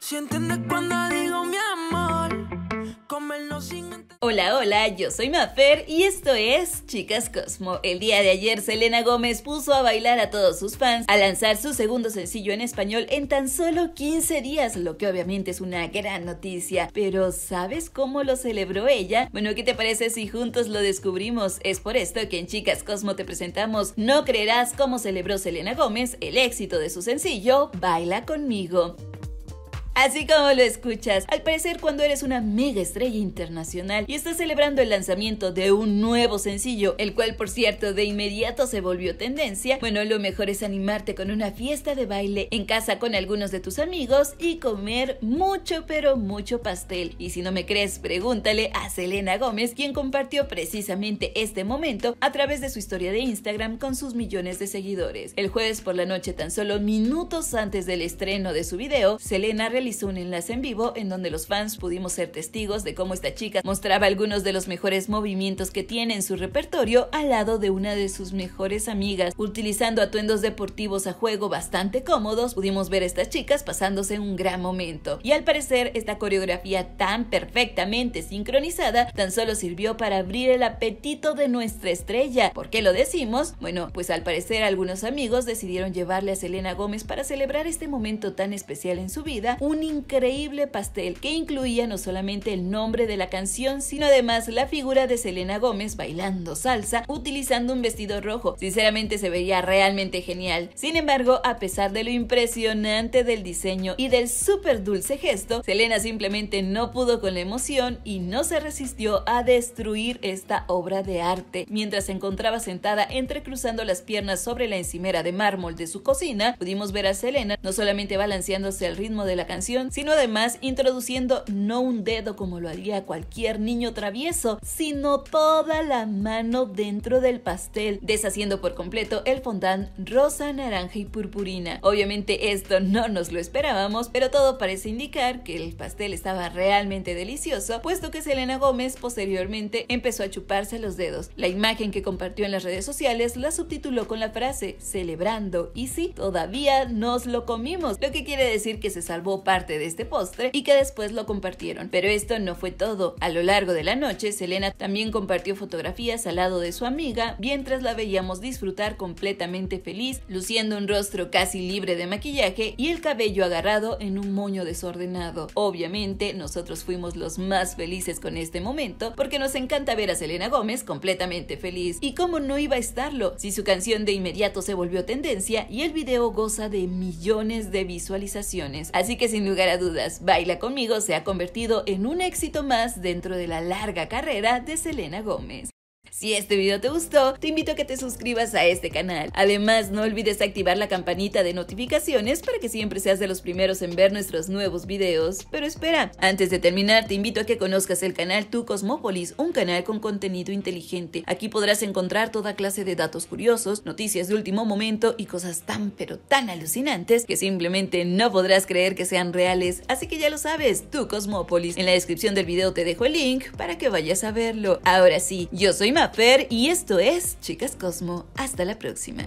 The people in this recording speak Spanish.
Si cuando digo mi amor, Hola, hola, yo soy Mafer y esto es Chicas Cosmo. El día de ayer Selena Gómez puso a bailar a todos sus fans a lanzar su segundo sencillo en español en tan solo 15 días, lo que obviamente es una gran noticia. Pero ¿sabes cómo lo celebró ella? Bueno, ¿qué te parece si juntos lo descubrimos? Es por esto que en Chicas Cosmo te presentamos No creerás cómo celebró Selena Gómez el éxito de su sencillo Baila conmigo. Así como lo escuchas, al parecer cuando eres una mega estrella internacional y estás celebrando el lanzamiento de un nuevo sencillo, el cual por cierto de inmediato se volvió tendencia, bueno, lo mejor es animarte con una fiesta de baile en casa con algunos de tus amigos y comer mucho pero mucho pastel. Y si no me crees, pregúntale a Selena Gómez, quien compartió precisamente este momento a través de su historia de Instagram con sus millones de seguidores. El jueves por la noche, tan solo minutos antes del estreno de su video, Selena realizó hizo un enlace en vivo en donde los fans pudimos ser testigos de cómo esta chica mostraba algunos de los mejores movimientos que tiene en su repertorio al lado de una de sus mejores amigas, utilizando atuendos deportivos a juego bastante cómodos, pudimos ver a estas chicas pasándose un gran momento. Y al parecer, esta coreografía tan perfectamente sincronizada tan solo sirvió para abrir el apetito de nuestra estrella. ¿Por qué lo decimos? Bueno, pues al parecer algunos amigos decidieron llevarle a Selena Gómez para celebrar este momento tan especial en su vida, increíble pastel que incluía no solamente el nombre de la canción, sino además la figura de Selena Gómez bailando salsa utilizando un vestido rojo. Sinceramente se veía realmente genial. Sin embargo, a pesar de lo impresionante del diseño y del súper dulce gesto, Selena simplemente no pudo con la emoción y no se resistió a destruir esta obra de arte. Mientras se encontraba sentada entrecruzando las piernas sobre la encimera de mármol de su cocina, pudimos ver a Selena no solamente balanceándose al ritmo de la canción, sino además introduciendo no un dedo como lo haría cualquier niño travieso, sino toda la mano dentro del pastel, deshaciendo por completo el fondant rosa, naranja y purpurina. Obviamente esto no nos lo esperábamos, pero todo parece indicar que el pastel estaba realmente delicioso, puesto que Selena Gómez posteriormente empezó a chuparse los dedos. La imagen que compartió en las redes sociales la subtituló con la frase celebrando y sí, todavía nos lo comimos, lo que quiere decir que se salvó parte de este postre y que después lo compartieron. Pero esto no fue todo. A lo largo de la noche, Selena también compartió fotografías al lado de su amiga mientras la veíamos disfrutar completamente feliz, luciendo un rostro casi libre de maquillaje y el cabello agarrado en un moño desordenado. Obviamente, nosotros fuimos los más felices con este momento porque nos encanta ver a Selena Gómez completamente feliz. ¿Y cómo no iba a estarlo si su canción de inmediato se volvió tendencia y el video goza de millones de visualizaciones? Así que sin sin lugar a dudas, Baila conmigo se ha convertido en un éxito más dentro de la larga carrera de Selena Gómez. Si este video te gustó, te invito a que te suscribas a este canal. Además, no olvides activar la campanita de notificaciones para que siempre seas de los primeros en ver nuestros nuevos videos. Pero espera, antes de terminar, te invito a que conozcas el canal Tu Cosmópolis, un canal con contenido inteligente. Aquí podrás encontrar toda clase de datos curiosos, noticias de último momento y cosas tan pero tan alucinantes que simplemente no podrás creer que sean reales. Así que ya lo sabes, Tu Cosmópolis. En la descripción del video te dejo el link para que vayas a verlo. Ahora sí, yo soy y esto es Chicas Cosmo. Hasta la próxima.